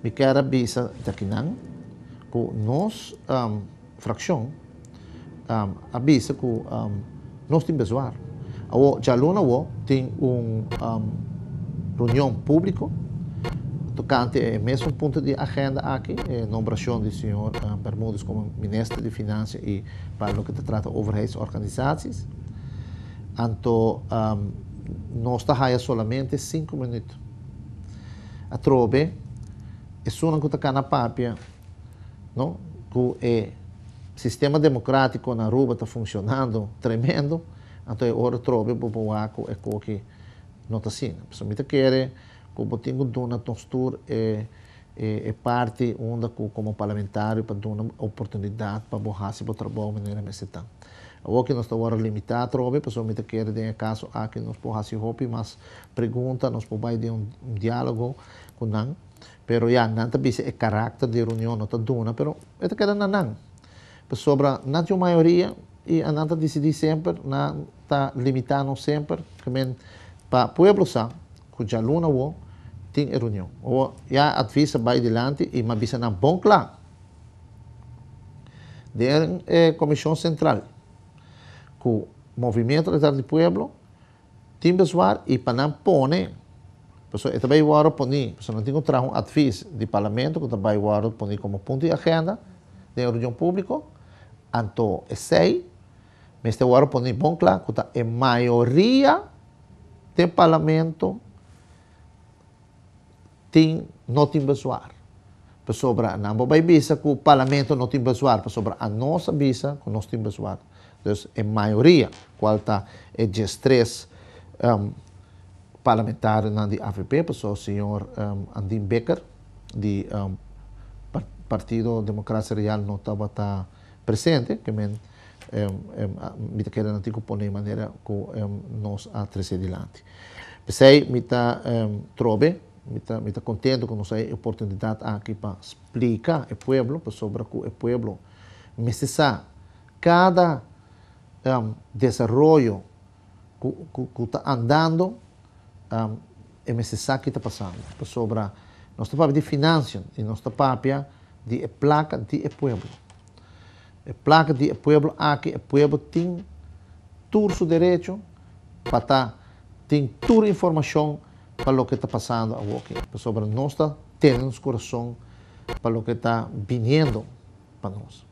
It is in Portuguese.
bicara bisa takinang ku nos um, fraksyon um, abisa ku um, nos tem besoar awo jaluna wo tem um, um reunião público tocante é mesmo ponto de agenda aqui é eh, nomeação do senhor um, Bermudes como ministro de finanças e para o que se trata organizações então um, nós está solamente cinco minutos a trobe e suna kuta na papia, não? Que é sistema democrático na Aruba está funcionando tremendo, então é hora trove, para o aco é co que não está assim. Pessoalmente quer que eu tenho uma tostur é é, parte onde como parlamentar para dar uma oportunidade para borrar se para trabalho maneira mais então. O que nós estamos limitar trobe, pessoalmente quer de caso a que nós borrar se mas pergunta nós podemos ter um, um diálogo com não Pero yan, nanta bisi e karakter di reunião ta duna, pero eta kada nanan. Sobra na tiu maioria e ananta decidi sempre na ta limitando sempre kamen pa pueblo sa ku jaluna wo ting reunião. O ya advisa bai dilante e mabisa na bom clã. Der eh, comissão central ku movimento di pueblo tim besuar e panam pone Pessoa, e também o Aro Poni, pessoa não tem um trabalho advis de parlamento, que também o Aro Poni como ponto de agenda, de reunião público anto é sei, mas o Aro Poni bom claro, que a maioria do parlamento tem, não tem besoar. Sobre a nossa visa, que o parlamento não tem besoar, sobre a nossa visa, que nós temos besoar. Então, a maioria, qual está, é de estresse, um, parlamentar na de AVP, zoals senhor um, ehm, Andin Becker, de ehm, um, Partido Democracia Real não estava tá presente, que men um, um, que era antigo pone de maneira que um, nós a trece adiante. Pensei, me tá um, trobe, me tá tá contente com essa oportunidade aqui para explicar o povo, para sobre o povo necessário cada um, ehm, desenvolvimento que está andando um, é necessário que está passando sobre nossa própria de finanças e nossa própria de placa de povo. A placa de povo aqui, o povo tem todo o direito para estar, tem toda a informação para o que está passando aqui, sobre nossa temos coração para o que está vindo para nós.